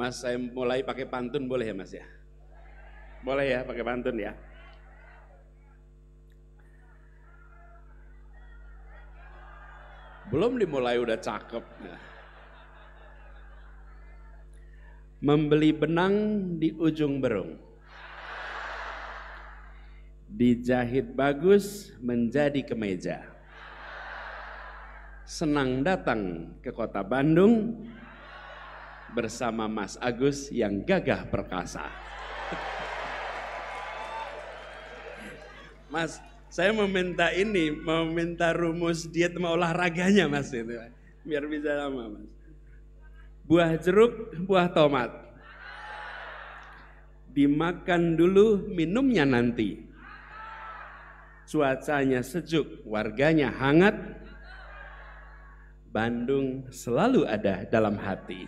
Mas saya mulai pakai pantun boleh ya mas ya? Boleh ya pakai pantun ya? Belum dimulai udah cakep. Membeli benang di ujung berung. Dijahit bagus menjadi kemeja. Senang datang ke kota Bandung bersama Mas Agus yang gagah perkasa. Mas, saya meminta ini, meminta rumus diet sama olahraganya Mas itu. Biar bisa lama Mas. Buah jeruk, buah tomat. Dimakan dulu, minumnya nanti. Cuacanya sejuk, warganya hangat. Bandung selalu ada dalam hati.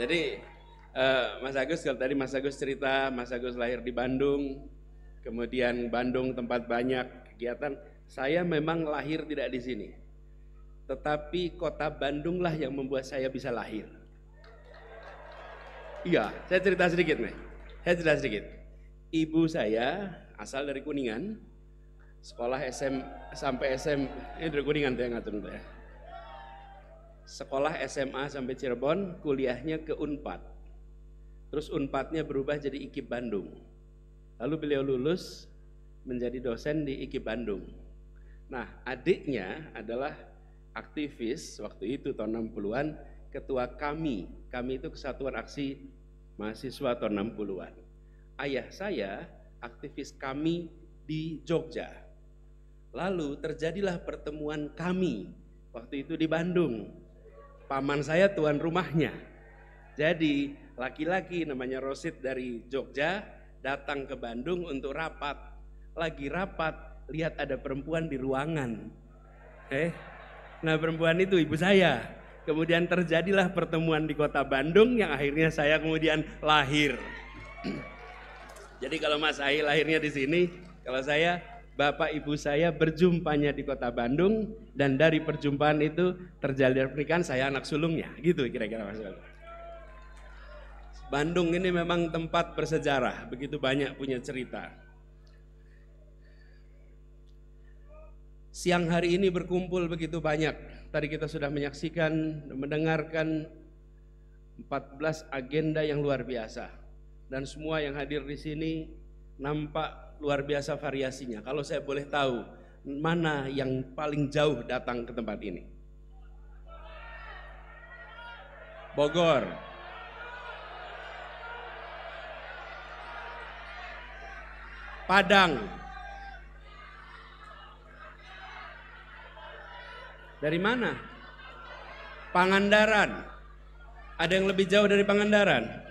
Jadi uh, Mas Agus kalau tadi Mas Agus cerita Mas Agus lahir di Bandung, kemudian Bandung tempat banyak kegiatan. Saya memang lahir tidak di sini, tetapi kota Bandunglah yang membuat saya bisa lahir. Iya, saya cerita sedikit nih. Saya cerita sedikit. Ibu saya asal dari Kuningan, sekolah SM sampai SM ini dari Kuningan tuh yang ngatur ya sekolah SMA sampai Cirebon, kuliahnya ke Unpad. Terus Unpadnya berubah jadi IKIP Bandung. Lalu beliau lulus menjadi dosen di IKIP Bandung. Nah, adiknya adalah aktivis waktu itu tahun 60-an, ketua kami. Kami itu Kesatuan Aksi Mahasiswa tahun 60-an. Ayah saya aktivis kami di Jogja. Lalu terjadilah pertemuan kami waktu itu di Bandung paman saya tuan rumahnya. Jadi laki-laki namanya Rosid dari Jogja datang ke Bandung untuk rapat. Lagi rapat, lihat ada perempuan di ruangan. Eh, nah perempuan itu ibu saya. Kemudian terjadilah pertemuan di kota Bandung yang akhirnya saya kemudian lahir. Jadi kalau Mas Ahi lahirnya di sini, kalau saya Bapak Ibu saya berjumpanya di kota Bandung dan dari perjumpaan itu terjalin pernikahan saya anak sulungnya gitu kira-kira Mas -kira. Bandung ini memang tempat bersejarah begitu banyak punya cerita siang hari ini berkumpul begitu banyak tadi kita sudah menyaksikan mendengarkan 14 agenda yang luar biasa dan semua yang hadir di sini nampak luar biasa variasinya. Kalau saya boleh tahu, mana yang paling jauh datang ke tempat ini? Bogor. Padang. Dari mana? Pangandaran. Ada yang lebih jauh dari Pangandaran?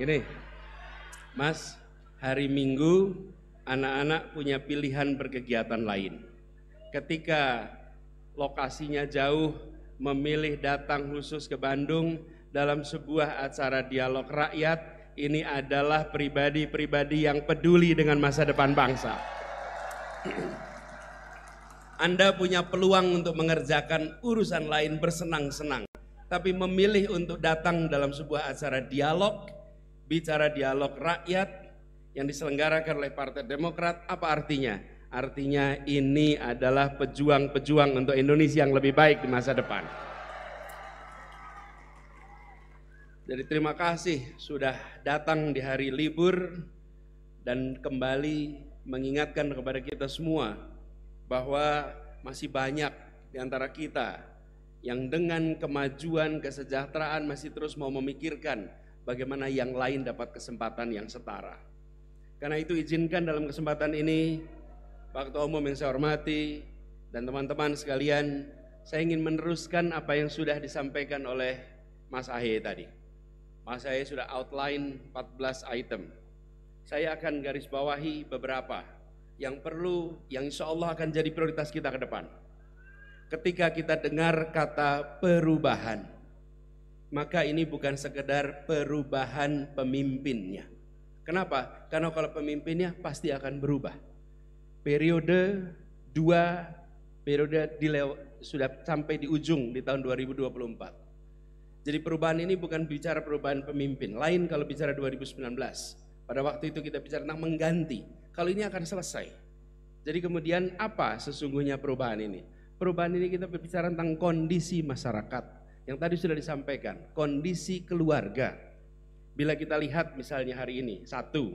Gini, Mas, hari Minggu anak-anak punya pilihan berkegiatan lain. Ketika lokasinya jauh, memilih datang khusus ke Bandung dalam sebuah acara dialog rakyat, ini adalah pribadi-pribadi yang peduli dengan masa depan bangsa. Anda punya peluang untuk mengerjakan urusan lain bersenang-senang, tapi memilih untuk datang dalam sebuah acara dialog bicara dialog rakyat yang diselenggarakan oleh Partai Demokrat, apa artinya? Artinya ini adalah pejuang-pejuang untuk Indonesia yang lebih baik di masa depan. Jadi terima kasih sudah datang di hari libur dan kembali mengingatkan kepada kita semua bahwa masih banyak di antara kita yang dengan kemajuan kesejahteraan masih terus mau memikirkan bagaimana yang lain dapat kesempatan yang setara. Karena itu izinkan dalam kesempatan ini Pak Ketua Umum yang saya hormati dan teman-teman sekalian, saya ingin meneruskan apa yang sudah disampaikan oleh Mas Ahy tadi. Mas Ahy sudah outline 14 item. Saya akan garis bawahi beberapa yang perlu, yang insya Allah akan jadi prioritas kita ke depan. Ketika kita dengar kata perubahan, maka ini bukan sekedar perubahan pemimpinnya. Kenapa? Karena kalau pemimpinnya pasti akan berubah. Periode dua periode dilew, sudah sampai di ujung di tahun 2024. Jadi perubahan ini bukan bicara perubahan pemimpin, lain kalau bicara 2019. Pada waktu itu kita bicara tentang mengganti. Kalau ini akan selesai. Jadi kemudian apa sesungguhnya perubahan ini? Perubahan ini kita berbicara tentang kondisi masyarakat yang tadi sudah disampaikan, kondisi keluarga. Bila kita lihat misalnya hari ini, satu,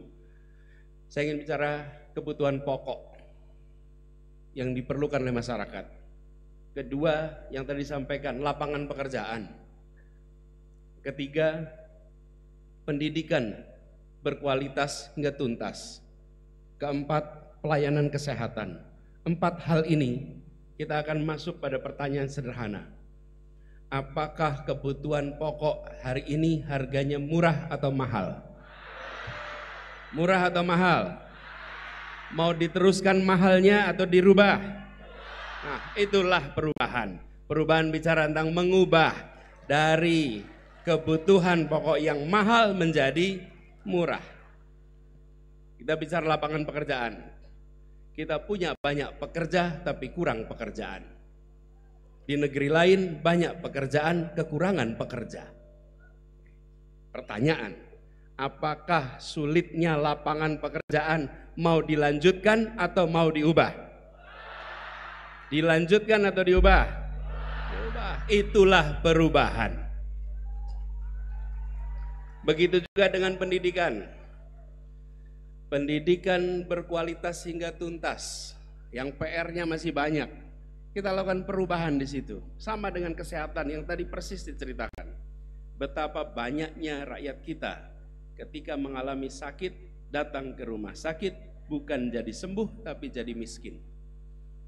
saya ingin bicara kebutuhan pokok yang diperlukan oleh masyarakat. Kedua, yang tadi disampaikan, lapangan pekerjaan. Ketiga, pendidikan berkualitas hingga tuntas. Keempat, pelayanan kesehatan. Empat hal ini kita akan masuk pada pertanyaan sederhana apakah kebutuhan pokok hari ini harganya murah atau mahal? Murah atau mahal? Mau diteruskan mahalnya atau dirubah? Nah, itulah perubahan. Perubahan bicara tentang mengubah dari kebutuhan pokok yang mahal menjadi murah. Kita bicara lapangan pekerjaan. Kita punya banyak pekerja tapi kurang pekerjaan di negeri lain banyak pekerjaan, kekurangan pekerja. Pertanyaan, apakah sulitnya lapangan pekerjaan mau dilanjutkan atau mau diubah? Dilanjutkan atau diubah? Diubah. Itulah perubahan. Begitu juga dengan pendidikan. Pendidikan berkualitas hingga tuntas. Yang PR-nya masih banyak kita lakukan perubahan di situ. Sama dengan kesehatan yang tadi persis diceritakan. Betapa banyaknya rakyat kita ketika mengalami sakit datang ke rumah sakit bukan jadi sembuh tapi jadi miskin.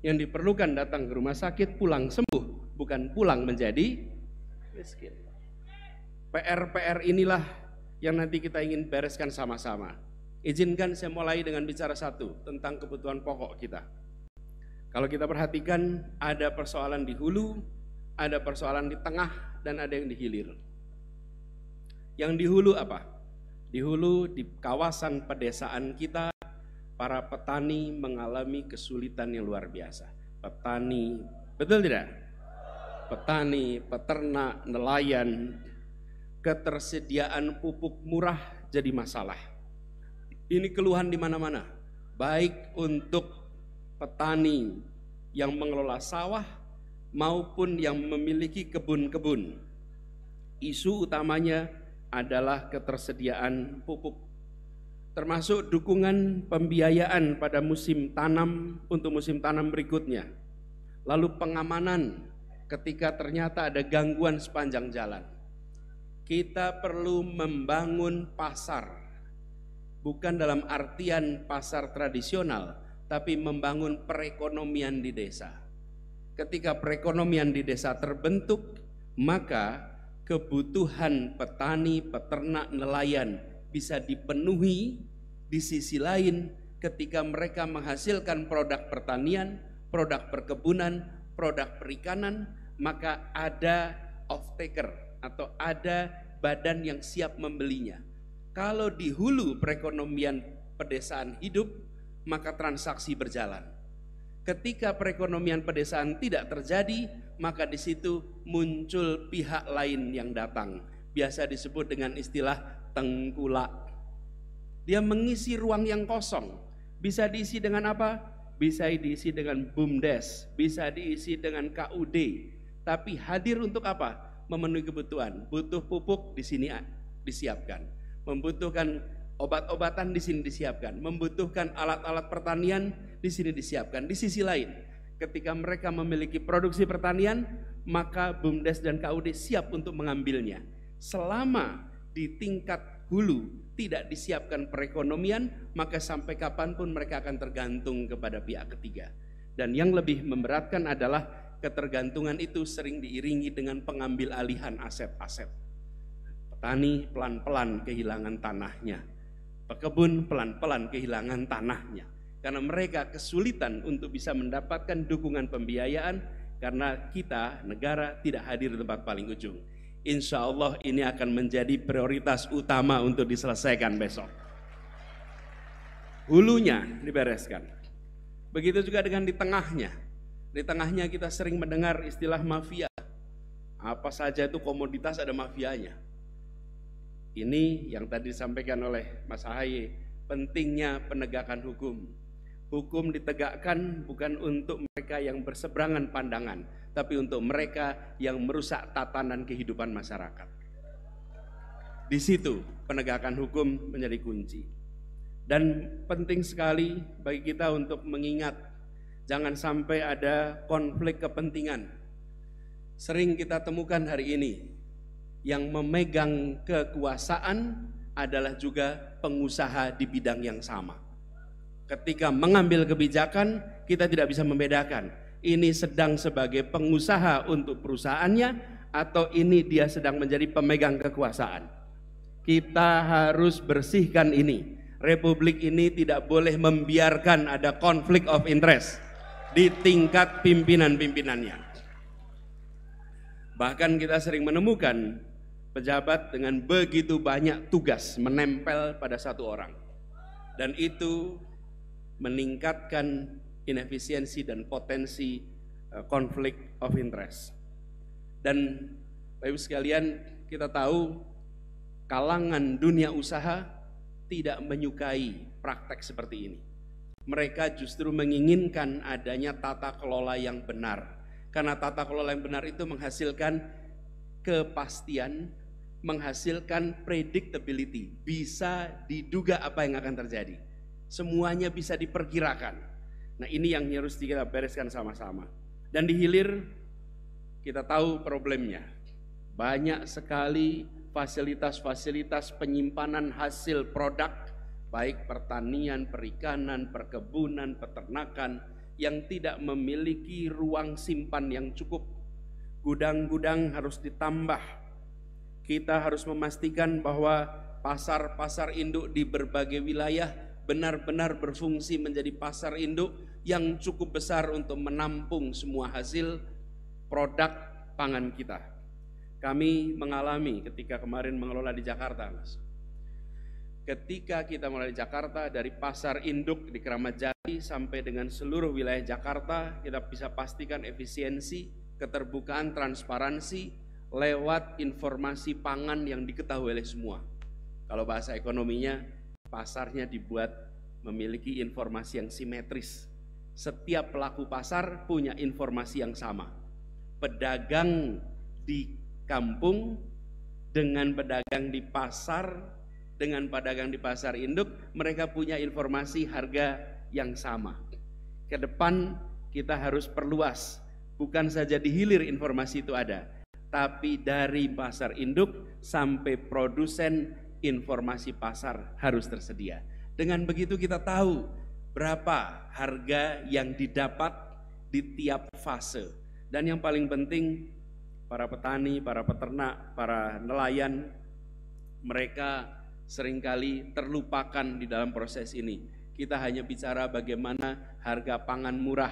Yang diperlukan datang ke rumah sakit pulang sembuh bukan pulang menjadi miskin. PR-PR inilah yang nanti kita ingin bereskan sama-sama. Izinkan saya mulai dengan bicara satu tentang kebutuhan pokok kita. Kalau kita perhatikan ada persoalan di hulu, ada persoalan di tengah, dan ada yang di hilir. Yang di hulu apa? Di hulu di kawasan pedesaan kita para petani mengalami kesulitan yang luar biasa. Petani, betul tidak? Petani, peternak, nelayan, ketersediaan pupuk murah jadi masalah. Ini keluhan di mana-mana, baik untuk petani yang mengelola sawah maupun yang memiliki kebun-kebun. Isu utamanya adalah ketersediaan pupuk, termasuk dukungan pembiayaan pada musim tanam untuk musim tanam berikutnya, lalu pengamanan ketika ternyata ada gangguan sepanjang jalan. Kita perlu membangun pasar, bukan dalam artian pasar tradisional, tapi membangun perekonomian di desa. Ketika perekonomian di desa terbentuk, maka kebutuhan petani, peternak, nelayan bisa dipenuhi. Di sisi lain, ketika mereka menghasilkan produk pertanian, produk perkebunan, produk perikanan, maka ada off-taker atau ada badan yang siap membelinya. Kalau di hulu perekonomian pedesaan hidup, maka transaksi berjalan. Ketika perekonomian pedesaan tidak terjadi, maka di situ muncul pihak lain yang datang. Biasa disebut dengan istilah tengkulak. Dia mengisi ruang yang kosong. Bisa diisi dengan apa? Bisa diisi dengan BUMDes, bisa diisi dengan KUD. Tapi hadir untuk apa? Memenuhi kebutuhan. Butuh pupuk di sini disiapkan. Membutuhkan Obat-obatan di sini disiapkan, membutuhkan alat-alat pertanian di sini disiapkan. Di sisi lain, ketika mereka memiliki produksi pertanian, maka BUMDes dan KUD siap untuk mengambilnya. Selama di tingkat hulu tidak disiapkan perekonomian, maka sampai kapanpun mereka akan tergantung kepada pihak ketiga. Dan yang lebih memberatkan adalah ketergantungan itu sering diiringi dengan pengambil alihan aset-aset. Petani pelan-pelan kehilangan tanahnya, Pekebun pelan-pelan kehilangan tanahnya karena mereka kesulitan untuk bisa mendapatkan dukungan pembiayaan karena kita negara tidak hadir di tempat paling ujung. Insya Allah ini akan menjadi prioritas utama untuk diselesaikan besok. Hulunya dibereskan. Begitu juga dengan di tengahnya. Di tengahnya kita sering mendengar istilah mafia. Apa saja itu komoditas ada mafianya. Ini yang tadi disampaikan oleh Mas Ahaye, pentingnya penegakan hukum. Hukum ditegakkan bukan untuk mereka yang berseberangan pandangan, tapi untuk mereka yang merusak tatanan kehidupan masyarakat. Di situ penegakan hukum menjadi kunci. Dan penting sekali bagi kita untuk mengingat jangan sampai ada konflik kepentingan. Sering kita temukan hari ini yang memegang kekuasaan adalah juga pengusaha di bidang yang sama. Ketika mengambil kebijakan, kita tidak bisa membedakan ini sedang sebagai pengusaha untuk perusahaannya atau ini dia sedang menjadi pemegang kekuasaan. Kita harus bersihkan ini. Republik ini tidak boleh membiarkan ada konflik of interest di tingkat pimpinan-pimpinannya. Bahkan kita sering menemukan pejabat dengan begitu banyak tugas menempel pada satu orang. Dan itu meningkatkan inefisiensi dan potensi eh, konflik of interest. Dan Bapak Ibu sekalian, kita tahu kalangan dunia usaha tidak menyukai praktek seperti ini. Mereka justru menginginkan adanya tata kelola yang benar. Karena tata kelola yang benar itu menghasilkan kepastian menghasilkan predictability, bisa diduga apa yang akan terjadi. Semuanya bisa diperkirakan. Nah, ini yang harus kita bereskan sama-sama. Dan di hilir kita tahu problemnya. Banyak sekali fasilitas-fasilitas penyimpanan hasil produk baik pertanian, perikanan, perkebunan, peternakan yang tidak memiliki ruang simpan yang cukup. Gudang-gudang harus ditambah kita harus memastikan bahwa pasar-pasar induk di berbagai wilayah benar-benar berfungsi menjadi pasar induk yang cukup besar untuk menampung semua hasil produk pangan kita. Kami mengalami ketika kemarin mengelola di Jakarta, Mas. Ketika kita mulai di Jakarta dari pasar induk di Keramat Jati sampai dengan seluruh wilayah Jakarta, kita bisa pastikan efisiensi, keterbukaan, transparansi, lewat informasi pangan yang diketahui oleh semua. Kalau bahasa ekonominya, pasarnya dibuat memiliki informasi yang simetris. Setiap pelaku pasar punya informasi yang sama. Pedagang di kampung dengan pedagang di pasar, dengan pedagang di pasar induk, mereka punya informasi harga yang sama. Ke depan kita harus perluas, bukan saja di hilir informasi itu ada, tapi dari pasar induk sampai produsen informasi pasar harus tersedia. Dengan begitu kita tahu berapa harga yang didapat di tiap fase. Dan yang paling penting para petani, para peternak, para nelayan mereka seringkali terlupakan di dalam proses ini. Kita hanya bicara bagaimana harga pangan murah,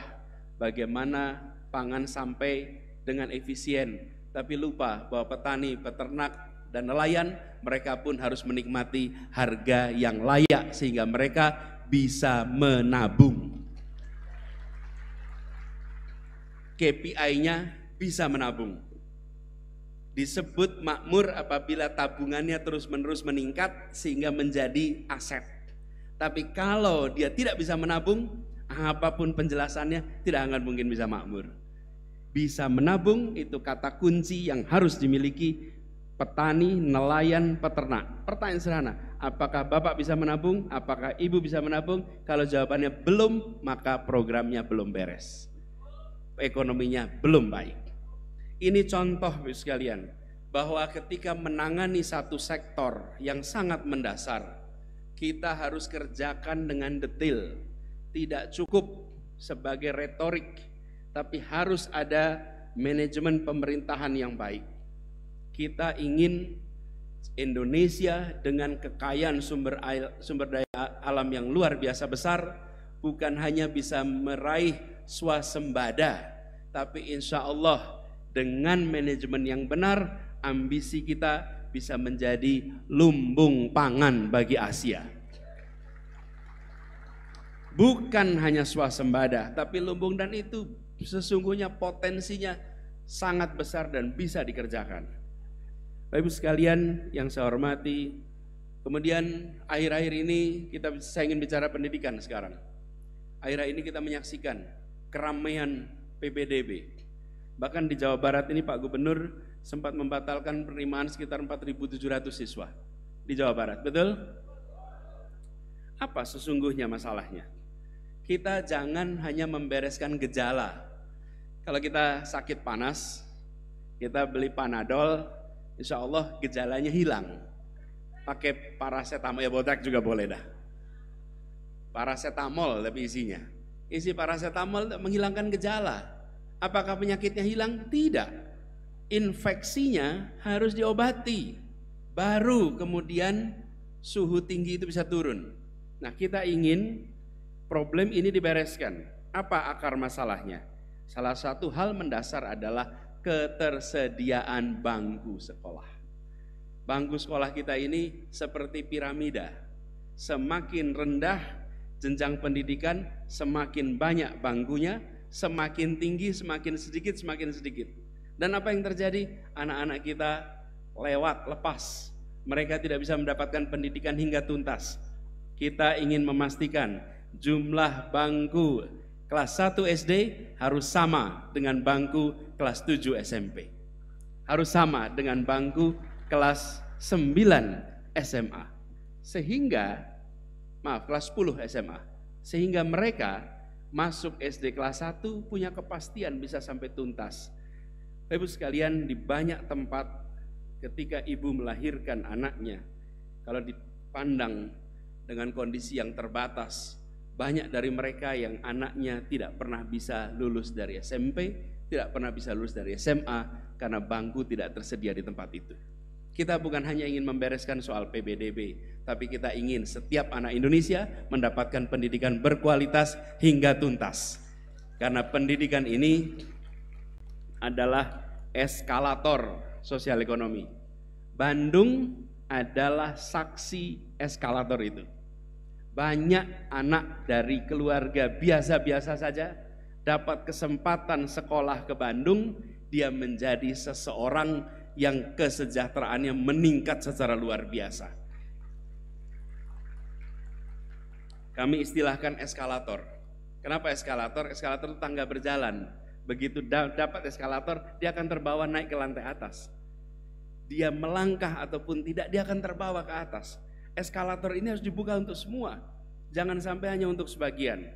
bagaimana pangan sampai dengan efisien, tapi lupa bahwa petani, peternak, dan nelayan mereka pun harus menikmati harga yang layak sehingga mereka bisa menabung. KPI-nya bisa menabung. Disebut makmur apabila tabungannya terus-menerus meningkat sehingga menjadi aset. Tapi kalau dia tidak bisa menabung, apapun penjelasannya tidak akan mungkin bisa makmur. Bisa menabung itu kata kunci yang harus dimiliki petani, nelayan, peternak. Pertanyaan sederhana, apakah Bapak bisa menabung? Apakah Ibu bisa menabung? Kalau jawabannya belum, maka programnya belum beres. Ekonominya belum baik. Ini contoh sekalian, bahwa ketika menangani satu sektor yang sangat mendasar, kita harus kerjakan dengan detail. Tidak cukup sebagai retorik tapi harus ada manajemen pemerintahan yang baik. Kita ingin Indonesia dengan kekayaan sumber air, sumber daya alam yang luar biasa besar bukan hanya bisa meraih swasembada, tapi insya Allah dengan manajemen yang benar ambisi kita bisa menjadi lumbung pangan bagi Asia. Bukan hanya swasembada, tapi lumbung dan itu sesungguhnya potensinya sangat besar dan bisa dikerjakan. Bapak Ibu sekalian yang saya hormati, kemudian akhir-akhir ini kita saya ingin bicara pendidikan sekarang. Akhir-akhir ini kita menyaksikan keramaian PPDB. Bahkan di Jawa Barat ini Pak Gubernur sempat membatalkan penerimaan sekitar 4.700 siswa di Jawa Barat, betul? Apa sesungguhnya masalahnya? Kita jangan hanya membereskan gejala, kalau kita sakit panas, kita beli panadol, insya Allah gejalanya hilang. Pakai paracetamol, ya botak juga boleh dah. Paracetamol tapi isinya. Isi paracetamol menghilangkan gejala. Apakah penyakitnya hilang? Tidak. Infeksinya harus diobati. Baru kemudian suhu tinggi itu bisa turun. Nah kita ingin problem ini dibereskan. Apa akar masalahnya? Salah satu hal mendasar adalah ketersediaan bangku sekolah. Bangku sekolah kita ini seperti piramida. Semakin rendah jenjang pendidikan, semakin banyak bangkunya, semakin tinggi, semakin sedikit, semakin sedikit. Dan apa yang terjadi? Anak-anak kita lewat, lepas. Mereka tidak bisa mendapatkan pendidikan hingga tuntas. Kita ingin memastikan jumlah bangku Kelas 1 SD harus sama dengan bangku kelas 7 SMP. Harus sama dengan bangku kelas 9 SMA. Sehingga, maaf, kelas 10 SMA. Sehingga mereka masuk SD kelas 1 punya kepastian bisa sampai tuntas. Ibu sekalian di banyak tempat ketika ibu melahirkan anaknya, kalau dipandang dengan kondisi yang terbatas, banyak dari mereka yang anaknya tidak pernah bisa lulus dari SMP, tidak pernah bisa lulus dari SMA karena bangku tidak tersedia di tempat itu. Kita bukan hanya ingin membereskan soal PBDB, tapi kita ingin setiap anak Indonesia mendapatkan pendidikan berkualitas hingga tuntas. Karena pendidikan ini adalah eskalator sosial ekonomi. Bandung adalah saksi eskalator itu. Banyak anak dari keluarga biasa-biasa saja dapat kesempatan sekolah ke Bandung, dia menjadi seseorang yang kesejahteraannya meningkat secara luar biasa. Kami istilahkan eskalator. Kenapa eskalator? Eskalator itu tangga berjalan. Begitu dapat eskalator, dia akan terbawa naik ke lantai atas. Dia melangkah ataupun tidak, dia akan terbawa ke atas eskalator ini harus dibuka untuk semua. Jangan sampai hanya untuk sebagian.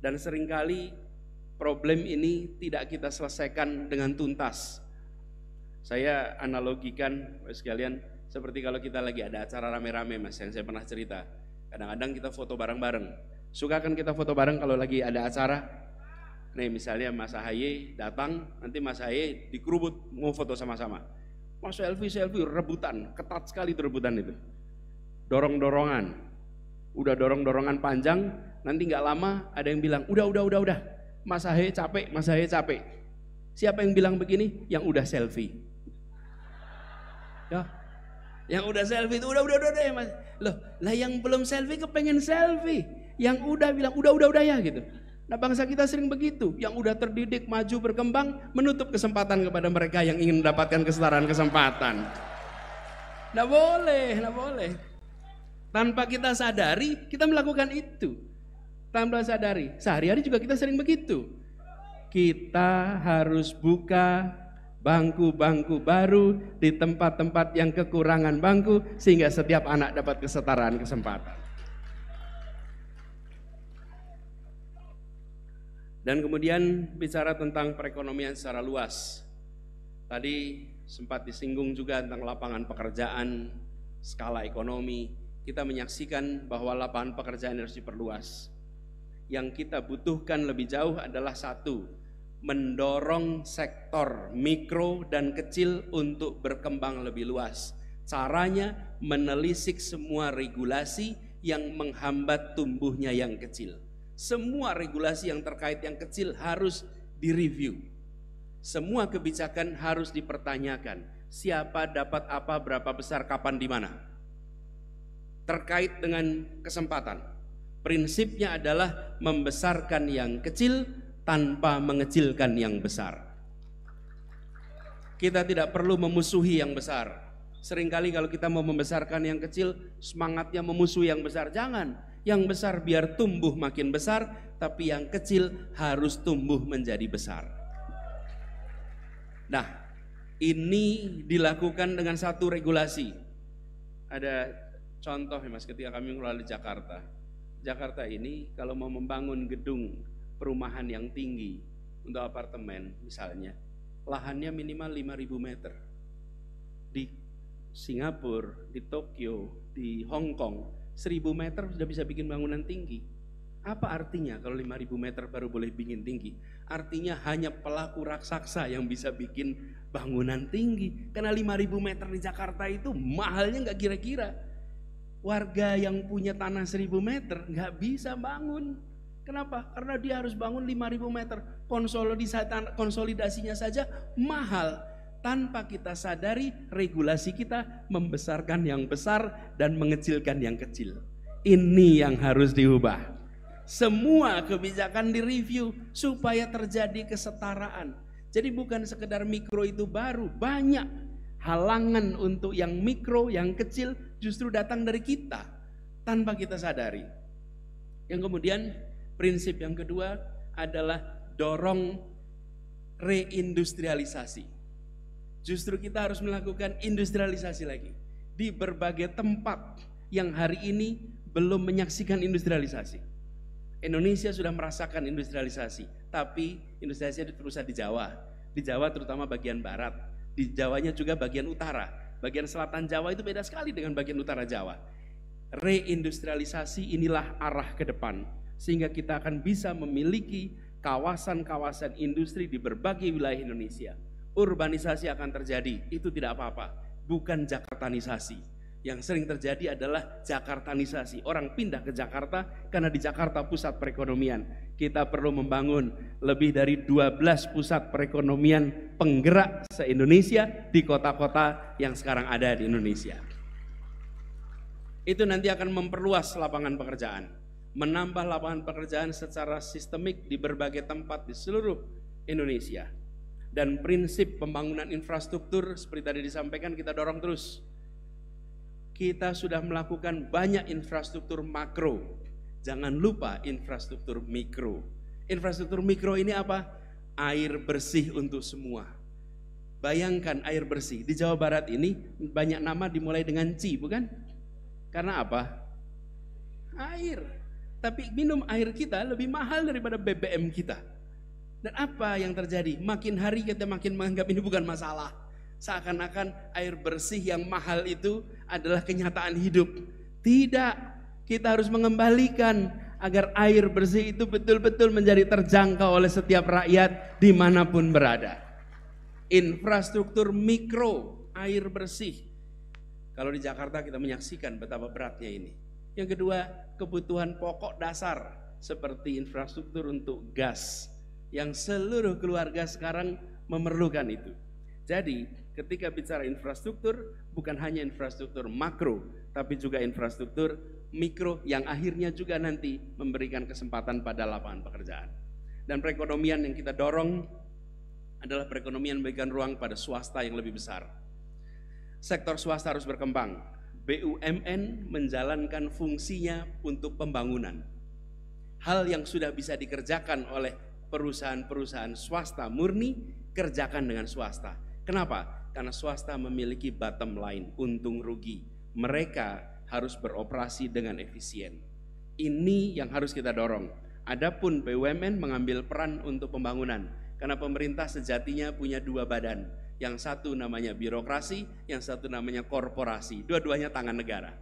Dan seringkali problem ini tidak kita selesaikan dengan tuntas. Saya analogikan sekalian seperti kalau kita lagi ada acara rame-rame mas yang saya pernah cerita. Kadang-kadang kita foto bareng-bareng. Suka kan kita foto bareng kalau lagi ada acara? Nih misalnya Mas Ahaye datang, nanti Mas Ahaye dikerubut mau foto sama-sama. Mas selfie selfie, rebutan, ketat sekali itu rebutan itu dorong-dorongan. Udah dorong-dorongan panjang, nanti nggak lama ada yang bilang, udah, udah, udah, udah, Mas Ahe capek, Mas Ahe capek. Siapa yang bilang begini? Yang udah selfie. Ya, yang udah selfie itu udah, udah, udah, udah, ya, mas. Loh, lah yang belum selfie kepengen selfie. Yang udah bilang, udah, udah, udah ya gitu. Nah bangsa kita sering begitu, yang udah terdidik, maju, berkembang, menutup kesempatan kepada mereka yang ingin mendapatkan kesetaraan kesempatan. Nah boleh, nah boleh. Tanpa kita sadari, kita melakukan itu. Tanpa sadari. Sehari-hari juga kita sering begitu. Kita harus buka bangku-bangku baru di tempat-tempat yang kekurangan bangku sehingga setiap anak dapat kesetaraan kesempatan. Dan kemudian bicara tentang perekonomian secara luas. Tadi sempat disinggung juga tentang lapangan pekerjaan, skala ekonomi, kita menyaksikan bahwa lapangan pekerjaan harus diperluas. Yang kita butuhkan lebih jauh adalah satu, mendorong sektor mikro dan kecil untuk berkembang lebih luas. Caranya menelisik semua regulasi yang menghambat tumbuhnya yang kecil. Semua regulasi yang terkait yang kecil harus direview. Semua kebijakan harus dipertanyakan. Siapa dapat apa, berapa besar, kapan, di mana terkait dengan kesempatan. Prinsipnya adalah membesarkan yang kecil tanpa mengecilkan yang besar. Kita tidak perlu memusuhi yang besar. Seringkali kalau kita mau membesarkan yang kecil, semangatnya memusuhi yang besar. Jangan, yang besar biar tumbuh makin besar, tapi yang kecil harus tumbuh menjadi besar. Nah, ini dilakukan dengan satu regulasi. Ada Contoh ya Mas ketika kami melalui Jakarta. Jakarta ini kalau mau membangun gedung perumahan yang tinggi untuk apartemen misalnya, lahannya minimal 5000 meter. Di Singapura, di Tokyo, di Hong Kong, 1000 meter sudah bisa bikin bangunan tinggi. Apa artinya kalau 5000 meter baru boleh bikin tinggi? Artinya hanya pelaku raksasa yang bisa bikin bangunan tinggi. Karena 5000 meter di Jakarta itu mahalnya nggak kira-kira warga yang punya tanah 1000 meter nggak bisa bangun. Kenapa? Karena dia harus bangun 5000 meter. Konsolidasinya saja mahal. Tanpa kita sadari regulasi kita membesarkan yang besar dan mengecilkan yang kecil. Ini yang harus diubah. Semua kebijakan direview supaya terjadi kesetaraan. Jadi bukan sekedar mikro itu baru, banyak halangan untuk yang mikro, yang kecil justru datang dari kita tanpa kita sadari. Yang kemudian prinsip yang kedua adalah dorong reindustrialisasi. Justru kita harus melakukan industrialisasi lagi di berbagai tempat yang hari ini belum menyaksikan industrialisasi. Indonesia sudah merasakan industrialisasi, tapi industrialisasi itu terus di Jawa, di Jawa terutama bagian barat di Jawanya juga bagian utara. Bagian selatan Jawa itu beda sekali dengan bagian utara Jawa. Reindustrialisasi inilah arah ke depan. Sehingga kita akan bisa memiliki kawasan-kawasan industri di berbagai wilayah Indonesia. Urbanisasi akan terjadi, itu tidak apa-apa. Bukan Jakartanisasi. Yang sering terjadi adalah Jakartanisasi. Orang pindah ke Jakarta karena di Jakarta pusat perekonomian. Kita perlu membangun lebih dari 12 pusat perekonomian penggerak se-Indonesia di kota-kota yang sekarang ada di Indonesia. Itu nanti akan memperluas lapangan pekerjaan. Menambah lapangan pekerjaan secara sistemik di berbagai tempat di seluruh Indonesia dan prinsip pembangunan infrastruktur seperti tadi disampaikan kita dorong terus kita sudah melakukan banyak infrastruktur makro. Jangan lupa infrastruktur mikro. Infrastruktur mikro ini apa? Air bersih untuk semua. Bayangkan air bersih di Jawa Barat ini banyak nama dimulai dengan C, bukan? Karena apa? Air. Tapi minum air kita lebih mahal daripada BBM kita. Dan apa yang terjadi? Makin hari kita makin menganggap ini bukan masalah Seakan-akan air bersih yang mahal itu adalah kenyataan hidup. Tidak, kita harus mengembalikan agar air bersih itu betul-betul menjadi terjangkau oleh setiap rakyat dimanapun berada. Infrastruktur mikro air bersih. Kalau di Jakarta kita menyaksikan betapa beratnya ini. Yang kedua, kebutuhan pokok dasar seperti infrastruktur untuk gas yang seluruh keluarga sekarang memerlukan itu. Jadi, Ketika bicara infrastruktur, bukan hanya infrastruktur makro, tapi juga infrastruktur mikro yang akhirnya juga nanti memberikan kesempatan pada lapangan pekerjaan. Dan perekonomian yang kita dorong adalah perekonomian memberikan ruang pada swasta yang lebih besar. Sektor swasta harus berkembang. BUMN menjalankan fungsinya untuk pembangunan. Hal yang sudah bisa dikerjakan oleh perusahaan-perusahaan swasta murni kerjakan dengan swasta. Kenapa? karena swasta memiliki bottom line, untung rugi. Mereka harus beroperasi dengan efisien. Ini yang harus kita dorong. Adapun BUMN mengambil peran untuk pembangunan karena pemerintah sejatinya punya dua badan. Yang satu namanya birokrasi, yang satu namanya korporasi. Dua-duanya tangan negara.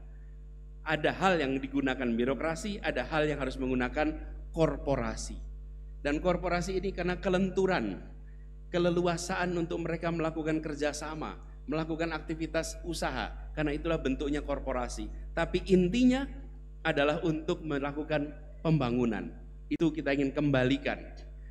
Ada hal yang digunakan birokrasi, ada hal yang harus menggunakan korporasi. Dan korporasi ini karena kelenturan keleluasaan untuk mereka melakukan kerjasama, melakukan aktivitas usaha, karena itulah bentuknya korporasi. Tapi intinya adalah untuk melakukan pembangunan. Itu kita ingin kembalikan.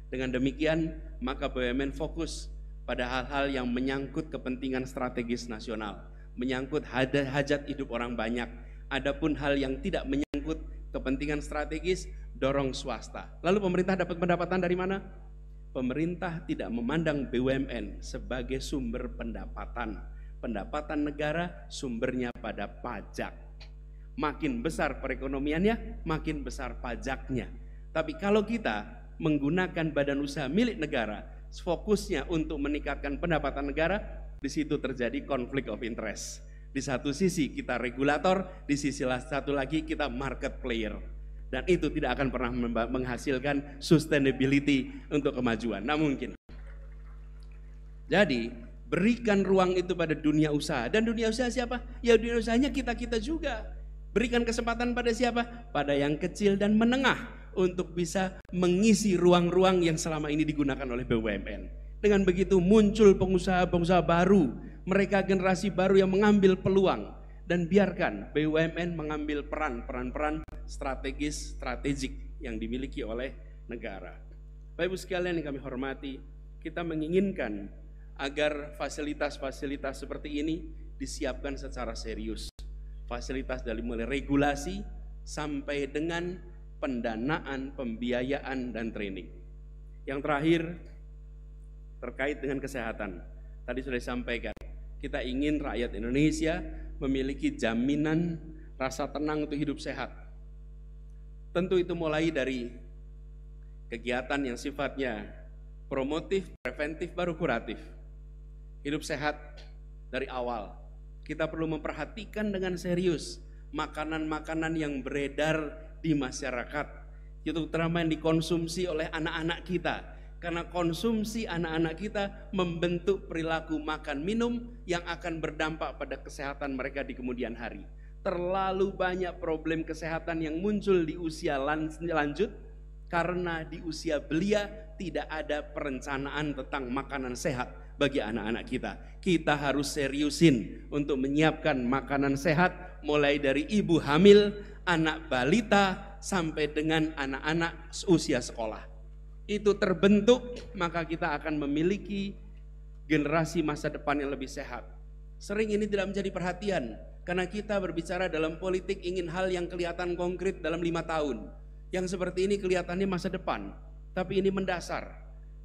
Dengan demikian, maka BUMN fokus pada hal-hal yang menyangkut kepentingan strategis nasional, menyangkut hajat hidup orang banyak. Adapun hal yang tidak menyangkut kepentingan strategis, dorong swasta. Lalu pemerintah dapat pendapatan dari mana? pemerintah tidak memandang BUMN sebagai sumber pendapatan. Pendapatan negara sumbernya pada pajak. Makin besar perekonomiannya, makin besar pajaknya. Tapi kalau kita menggunakan badan usaha milik negara, fokusnya untuk meningkatkan pendapatan negara, di situ terjadi konflik of interest. Di satu sisi kita regulator, di sisi satu lagi kita market player dan itu tidak akan pernah menghasilkan sustainability untuk kemajuan. Nah mungkin. Jadi berikan ruang itu pada dunia usaha. Dan dunia usaha siapa? Ya dunia usahanya kita-kita juga. Berikan kesempatan pada siapa? Pada yang kecil dan menengah untuk bisa mengisi ruang-ruang yang selama ini digunakan oleh BUMN. Dengan begitu muncul pengusaha-pengusaha baru, mereka generasi baru yang mengambil peluang dan biarkan BUMN mengambil peran peran-peran strategis strategik yang dimiliki oleh negara. Bapak Ibu sekalian yang kami hormati, kita menginginkan agar fasilitas-fasilitas seperti ini disiapkan secara serius. Fasilitas dari mulai regulasi sampai dengan pendanaan, pembiayaan dan training. Yang terakhir terkait dengan kesehatan. Tadi sudah disampaikan, kita ingin rakyat Indonesia memiliki jaminan rasa tenang untuk hidup sehat. Tentu itu mulai dari kegiatan yang sifatnya promotif, preventif, baru kuratif. Hidup sehat dari awal. Kita perlu memperhatikan dengan serius makanan-makanan yang beredar di masyarakat. Itu terutama yang dikonsumsi oleh anak-anak kita karena konsumsi anak-anak kita membentuk perilaku makan minum yang akan berdampak pada kesehatan mereka di kemudian hari. Terlalu banyak problem kesehatan yang muncul di usia lanjut karena di usia belia tidak ada perencanaan tentang makanan sehat bagi anak-anak kita. Kita harus seriusin untuk menyiapkan makanan sehat mulai dari ibu hamil, anak balita sampai dengan anak-anak usia sekolah itu terbentuk, maka kita akan memiliki generasi masa depan yang lebih sehat. Sering ini tidak menjadi perhatian, karena kita berbicara dalam politik ingin hal yang kelihatan konkret dalam lima tahun. Yang seperti ini kelihatannya masa depan, tapi ini mendasar.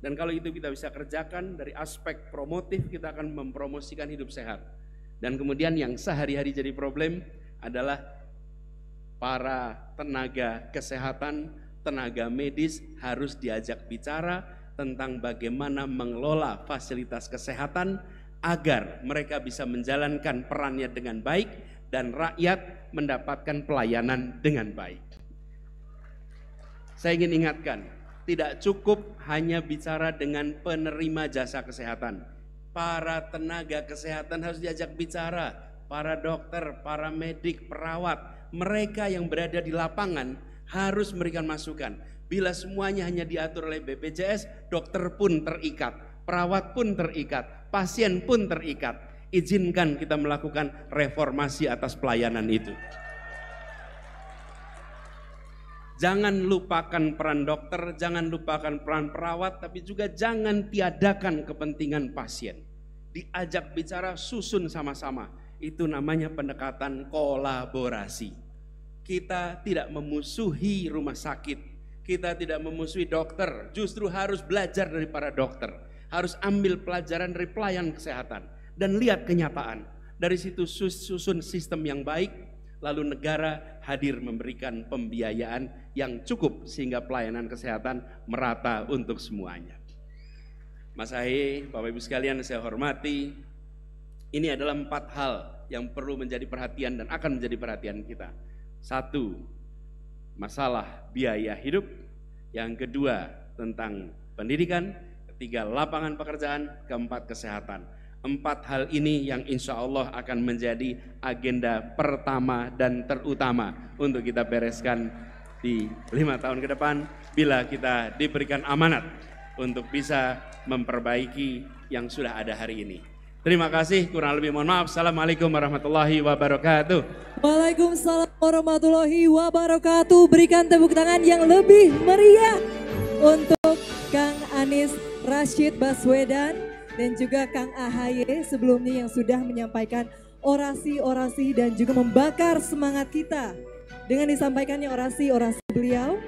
Dan kalau itu kita bisa kerjakan dari aspek promotif, kita akan mempromosikan hidup sehat. Dan kemudian yang sehari-hari jadi problem adalah para tenaga kesehatan tenaga medis harus diajak bicara tentang bagaimana mengelola fasilitas kesehatan agar mereka bisa menjalankan perannya dengan baik dan rakyat mendapatkan pelayanan dengan baik. Saya ingin ingatkan, tidak cukup hanya bicara dengan penerima jasa kesehatan. Para tenaga kesehatan harus diajak bicara, para dokter, para medik, perawat, mereka yang berada di lapangan harus memberikan masukan. Bila semuanya hanya diatur oleh BPJS, dokter pun terikat, perawat pun terikat, pasien pun terikat. Izinkan kita melakukan reformasi atas pelayanan itu. Jangan lupakan peran dokter, jangan lupakan peran perawat, tapi juga jangan tiadakan kepentingan pasien. Diajak bicara, susun sama-sama. Itu namanya pendekatan kolaborasi. Kita tidak memusuhi rumah sakit, kita tidak memusuhi dokter, justru harus belajar dari para dokter, harus ambil pelajaran dari pelayan kesehatan dan lihat kenyataan. Dari situ susun sistem yang baik, lalu negara hadir memberikan pembiayaan yang cukup sehingga pelayanan kesehatan merata untuk semuanya. Mas Ahi, Bapak Ibu sekalian saya hormati, ini adalah empat hal yang perlu menjadi perhatian dan akan menjadi perhatian kita. Satu, masalah biaya hidup. Yang kedua, tentang pendidikan. Ketiga, lapangan pekerjaan. Keempat, kesehatan. Empat hal ini yang insya Allah akan menjadi agenda pertama dan terutama untuk kita bereskan di lima tahun ke depan bila kita diberikan amanat untuk bisa memperbaiki yang sudah ada hari ini. Terima kasih, kurang lebih mohon maaf. Assalamualaikum warahmatullahi wabarakatuh. Waalaikumsalam warahmatullahi wabarakatuh. Berikan tepuk tangan yang lebih meriah untuk Kang Anies Rashid Baswedan dan juga Kang Ahaye sebelumnya yang sudah menyampaikan orasi-orasi dan juga membakar semangat kita dengan disampaikannya orasi-orasi beliau.